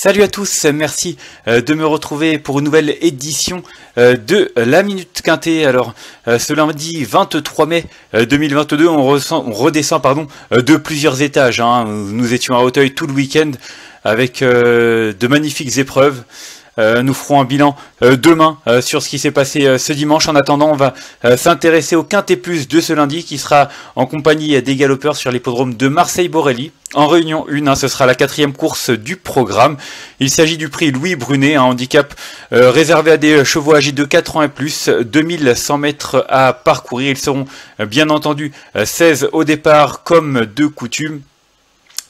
Salut à tous, merci euh, de me retrouver pour une nouvelle édition euh, de la Minute Quintée. Alors, euh, ce lundi 23 mai 2022, on, redescend pardon, de plusieurs étages. Hein. Nous étions à Hauteuil tout le week-end avec de magnifiques épreuves. Euh, nous ferons un bilan euh, demain euh, sur ce qui s'est passé ce dimanche. En attendant, on va s'intéresser au Quintet Plus de ce lundi qui sera en compagnie des galopeurs sur l'hippodrome de Marseille-Borelli. En réunion une, hein, ce sera la quatrième course du programme. Il s'agit du prix Louis Brunet, un handicap réservé à des chevaux âgés de 4 ans et plus, 2100 mètres à parcourir. Ils seront bien entendu 16 au départ comme de coutume.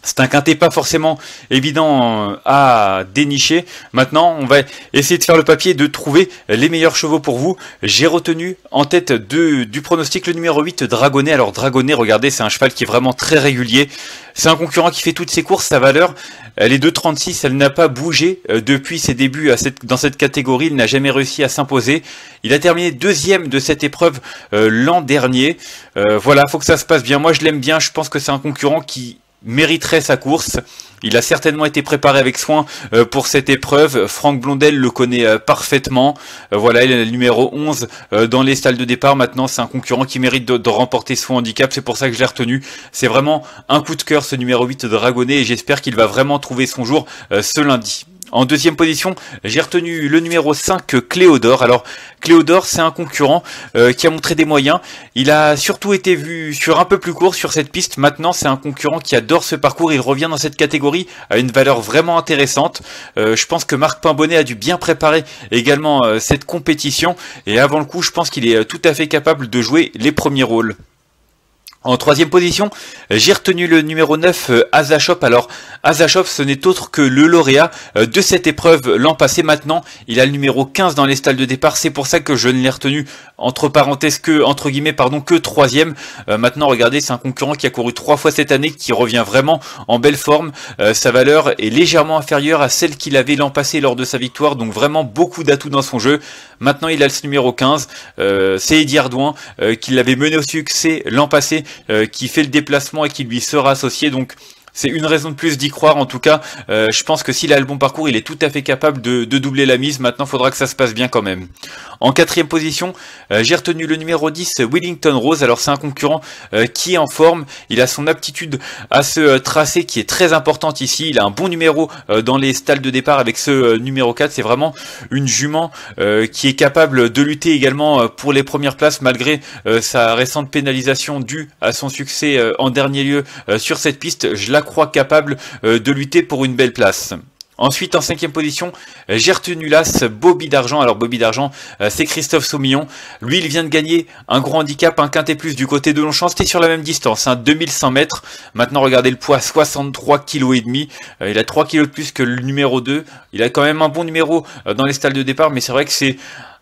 C'est un quintet pas forcément évident euh, à dénicher. Maintenant, on va essayer de faire le papier, de trouver les meilleurs chevaux pour vous. J'ai retenu en tête du pronostic le numéro 8, Dragonnet. Alors Dragonnet, regardez, c'est un cheval qui est vraiment très régulier. C'est un concurrent qui fait toutes ses courses, sa valeur, elle est de 36, elle n'a pas bougé euh, depuis ses débuts dans cette catégorie, il n'a jamais réussi à s'imposer. Il a terminé deuxième de cette épreuve euh, l'an dernier. Voilà, voilà, faut que ça se passe bien. Moi je l'aime bien, je pense que c'est un concurrent qui mériterait sa course. Il a certainement été préparé avec soin euh, pour cette épreuve. Franck Blondel le connaît euh, parfaitement. Euh, voilà, il est le numéro 11 dans les salles de départ. Maintenant, c'est un concurrent qui mérite de, remporter son handicap. C'est pour ça que je l'ai retenu. C'est vraiment un coup de cœur ce numéro 8 de Dragonnet et j'espère qu'il va vraiment trouver son jour ce lundi. En deuxième position, j'ai retenu le numéro 5, Cléodore. Alors, Cléodore, c'est un concurrent euh, qui a montré des moyens. Il a surtout été vu sur un peu plus court sur cette piste. Maintenant, c'est un concurrent qui adore ce parcours. Il revient dans cette catégorie à une valeur vraiment intéressante. Euh, je pense que Marc Pimbonnet a dû bien préparer également euh, cette compétition. Et avant le coup, je pense qu'il est tout à fait capable de jouer les premiers rôles. En troisième position, j'ai retenu le numéro 9, euh, Azashop. Alors, Azashop, ce n'est autre que le lauréat euh, de cette épreuve l'an passé. Maintenant, il a le numéro 15 dans les stalles de départ. C'est pour ça que je ne l'ai retenu entre parenthèses que entre guillemets pardon que troisième. Euh, maintenant regardez c'est un concurrent qui a couru trois fois cette année qui revient vraiment en belle forme. Euh, sa valeur est légèrement inférieure à celle qu'il avait l'an passé lors de sa victoire donc vraiment beaucoup d'atouts dans son jeu. Maintenant il a le numéro 15. Euh, c'est Eddie Ardouin qui l'avait mené au succès l'an passé qui fait le déplacement et qui lui sera associé donc c'est une raison de plus d'y croire en tout cas. Euh, je pense que s'il a le bon parcours, il est tout à fait capable de, doubler la mise. Maintenant, il faudra que ça se passe bien quand même. En quatrième position, euh, j'ai retenu le numéro 10, Willington Rose. Alors c'est un concurrent euh, qui est en forme. Il a son aptitude à se tracer qui est très importante ici. Il a un bon numéro dans les stalles de départ avec ce numéro 4. C'est vraiment une jument qui est capable de lutter également pour les premières places malgré sa récente pénalisation due à son succès en dernier lieu sur cette piste. Je la croit capable euh, de lutter pour une belle place. Ensuite, en cinquième position, j'ai retenu Bobby d'Argent. Alors Bobby d'Argent, euh, c'est Christophe Soumillon. Lui, il vient de gagner un gros handicap, un quintet plus du côté de Longchamp. C'était sur la même distance, hein, 2100 mètres. Maintenant, regardez le poids, 63 kg et demi. Euh, il a 3 kg de plus que le numéro 2. Il a quand même un bon numéro dans les stalles de départ, mais c'est vrai que c'est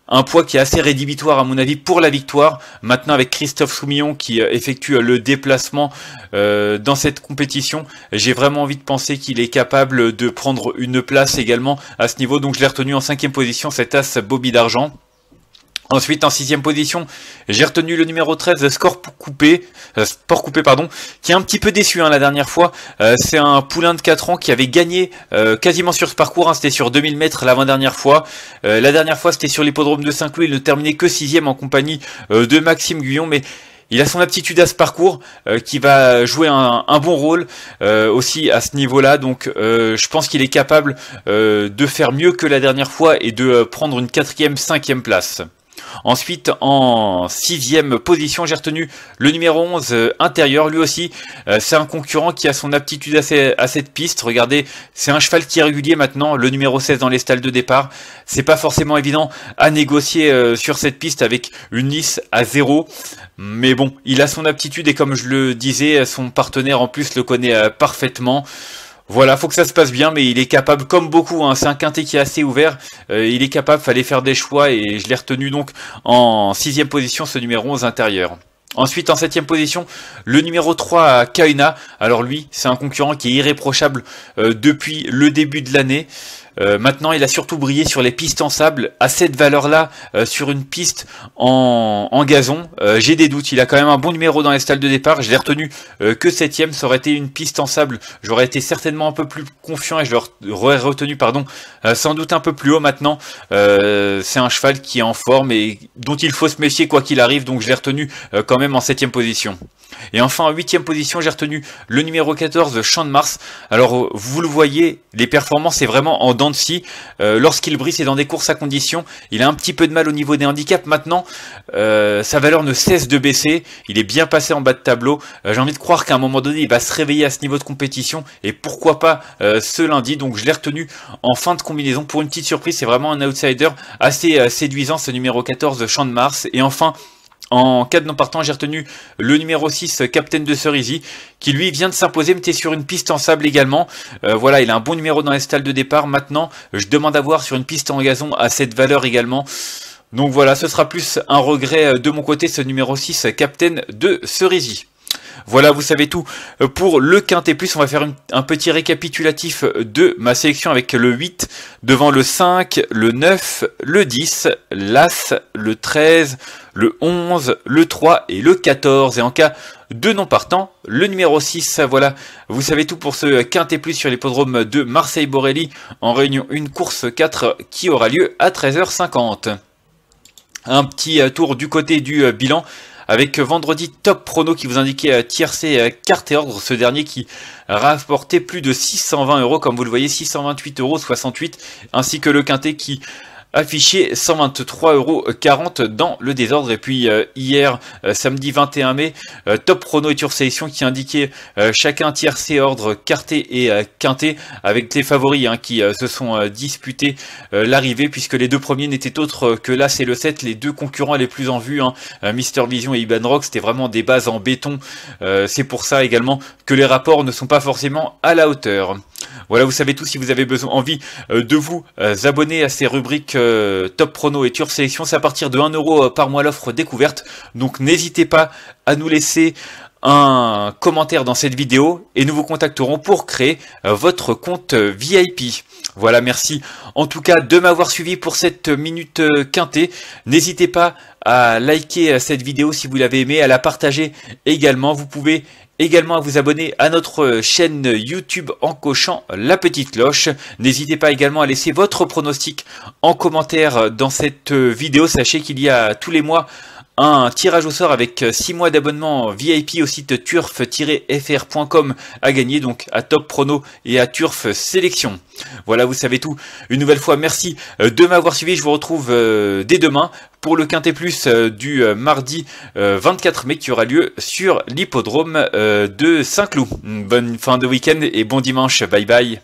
un poids qui est assez rédhibitoire à mon avis pour la victoire. Maintenant avec Christophe Soumillon qui euh, effectue euh, le déplacement euh, dans cette compétition, j'ai vraiment envie de penser qu'il est capable de prendre une place également à ce niveau. Donc je l'ai retenu en cinquième position cet as Bobby d'argent. Ensuite, en sixième position, j'ai retenu le numéro 13, Score Coupé, euh, Sport Coupé, pardon, qui est un petit peu déçu hein, la dernière fois. Euh, c'est un poulain de 4 ans qui avait gagné euh, quasiment sur ce parcours. Hein. c'était sur 2000 mètres l'avant-dernière fois. la dernière fois, c'était sur l'hippodrome de Saint-Cloud. Il ne terminait que sixième en compagnie de Maxime Guyon, mais il a son aptitude à ce parcours qui va jouer un, bon rôle aussi à ce niveau-là. Donc je pense qu'il est capable de faire mieux que la dernière fois et de prendre une quatrième, cinquième place. Ensuite, en sixième position, j'ai retenu le numéro 11 euh, intérieur. Lui aussi, euh, c'est un concurrent qui a son aptitude à, cette piste. Regardez, c'est un cheval qui est régulier maintenant, le numéro 16 dans les stalles de départ. C'est pas forcément évident à négocier euh, sur cette piste avec une nice à zéro. Mais bon, il a son aptitude et comme je le disais, son partenaire en plus le connaît parfaitement. Voilà, faut que ça se passe bien, mais il est capable, comme beaucoup, hein, c'est un quintet qui est assez ouvert, euh, il est capable, fallait faire des choix, et je l'ai retenu donc en sixième position, ce numéro 11 intérieur. Ensuite, en septième position, le numéro 3, Kaina. Alors lui, c'est un concurrent qui est irréprochable euh, depuis le début de l'année. Euh, maintenant, il a surtout brillé sur les pistes en sable. À cette valeur-là, euh, sur une piste en, gazon, euh, j'ai des doutes. Il a quand même un bon numéro dans les stalles de départ. Je l'ai retenu que septième. Ça aurait été une piste en sable. J'aurais été certainement un peu plus confiant et je l'aurais retenu, pardon, sans doute un peu plus haut maintenant. C'est un cheval qui est en forme et dont il faut se méfier quoi qu'il arrive. Donc je l'ai retenu quand même en septième position. Et enfin, en huitième position, j'ai retenu le numéro 14, Champ de Mars. Alors, vous le voyez, les performances, est vraiment en danger euh, lorsqu'il brise et dans des courses à condition. Il a un petit peu de mal au niveau des handicaps. Maintenant, euh, sa valeur ne cesse de baisser. Il est bien passé en bas de tableau. Euh, j'ai envie de croire qu'à un moment donné, il va se réveiller à ce niveau de compétition. Et pourquoi pas ce lundi. Donc je l'ai retenu en fin de combinaison. Pour une petite surprise, c'est vraiment un outsider assez séduisant, ce numéro 14 Champ de Mars. Et enfin, en cas de non partant, j'ai retenu le numéro 6, euh, Captain de Cerisy, qui lui vient de s'imposer, mettez sur une piste en sable également. Euh, voilà, il a un bon numéro dans les stalles de départ. Maintenant, je demande à voir sur une piste en gazon à cette valeur également. Donc voilà, ce sera plus un regret euh, de mon côté, ce numéro 6, Captain de Cerisy. Voilà, vous savez tout. Euh, pour le Quintet Plus, on va faire un petit récapitulatif euh, de ma sélection avec le 8 devant le 5, le 9, le 10, l'As, le 13, le 11, le 3 et le 14. Et en cas de non partant, le numéro 6. Voilà, vous savez tout pour ce Quintet Plus sur l'hippodrome de Marseille-Borelli en réunion 1 course 4 qui aura lieu à 13h50. Un petit euh, tour du côté du bilan avec vendredi top prono qui vous indiquait euh, tiercé euh, carte et ordre, ce dernier qui rapportait plus de 620 euros, comme vous le voyez, 628 euros ainsi que le quintet qui affiché 123,40€ dans le désordre. Et puis euh, hier, euh, samedi 21 mai, euh, top chrono et sélection qui indiquait chacun tiers tiercé ordre quarté et quinté avec les favoris hein, qui se sont disputés l'arrivée puisque les deux premiers n'étaient autres que là c'est le 7, les deux concurrents les plus en vue, hein, Mister Vision et Iban Rock, c'était vraiment des bases en béton. c'est pour ça également que les rapports ne sont pas forcément à la hauteur. Voilà, vous savez tout si vous avez besoin, envie euh, de vous euh, abonner à ces rubriques euh, Top Prono et Turf Sélection. C'est à partir de 1 euro par mois l'offre découverte. Donc n'hésitez pas à nous laisser un commentaire dans cette vidéo et nous vous contacterons pour créer votre compte VIP. Voilà, merci en tout cas de m'avoir suivi pour cette minute quintée. N'hésitez pas à liker cette vidéo si vous l'avez aimée, à la partager également. Vous pouvez également à vous abonner à notre chaîne YouTube en cochant la petite cloche. N'hésitez pas également à laisser votre pronostic en commentaire dans cette vidéo. Sachez qu'il y a tous les mois un tirage au sort avec 6 euh, mois d'abonnement VIP au site turf-fr.com à gagner donc à Top Prono et à Turf Sélection. Voilà, vous savez tout. Une nouvelle fois, merci euh, de m'avoir suivi. Je vous retrouve euh, dès demain pour le Quintet Plus du mardi 24 mai qui aura lieu sur l'hippodrome de Saint-Cloud. Bonne fin de week-end et bon dimanche. Bye bye.